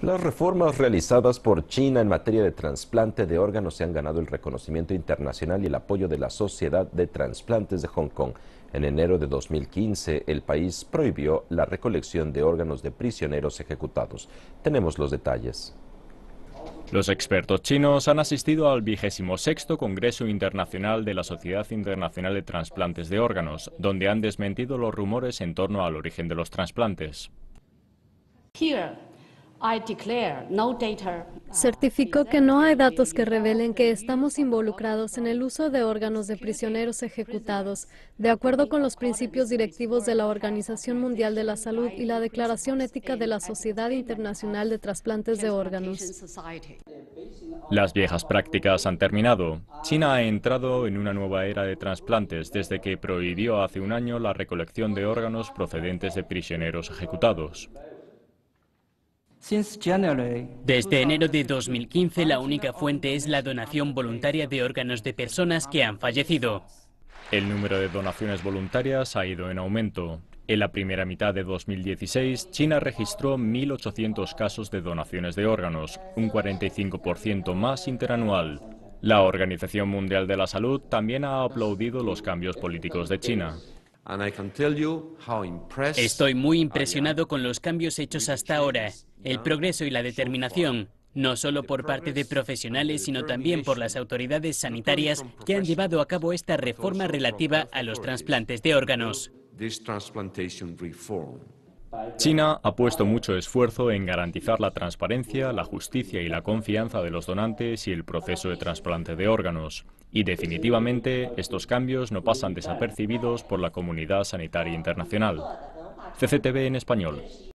Las reformas realizadas por China en materia de trasplante de órganos se han ganado el reconocimiento internacional y el apoyo de la Sociedad de Transplantes de Hong Kong. En enero de 2015, el país prohibió la recolección de órganos de prisioneros ejecutados. Tenemos los detalles. Los expertos chinos han asistido al 26 Congreso Internacional de la Sociedad Internacional de Transplantes de Órganos, donde han desmentido los rumores en torno al origen de los trasplantes. Uh, Certificó que no hay datos que revelen que estamos involucrados en el uso de órganos de prisioneros ejecutados, de acuerdo con los principios directivos de la Organización Mundial de la Salud y la Declaración Ética de la Sociedad Internacional de Trasplantes de Órganos. Las viejas prácticas han terminado. China ha entrado en una nueva era de trasplantes desde que prohibió hace un año la recolección de órganos procedentes de prisioneros ejecutados. Desde enero de 2015 la única fuente es la donación voluntaria de órganos de personas que han fallecido. El número de donaciones voluntarias ha ido en aumento. En la primera mitad de 2016, China registró 1.800 casos de donaciones de órganos, un 45% más interanual. La Organización Mundial de la Salud también ha aplaudido los cambios políticos de China. Estoy muy impresionado con los cambios hechos hasta ahora el progreso y la determinación, no solo por parte de profesionales, sino también por las autoridades sanitarias que han llevado a cabo esta reforma relativa a los trasplantes de órganos. China ha puesto mucho esfuerzo en garantizar la transparencia, la justicia y la confianza de los donantes y el proceso de trasplante de órganos. Y definitivamente estos cambios no pasan desapercibidos por la comunidad sanitaria internacional. CCTV en español.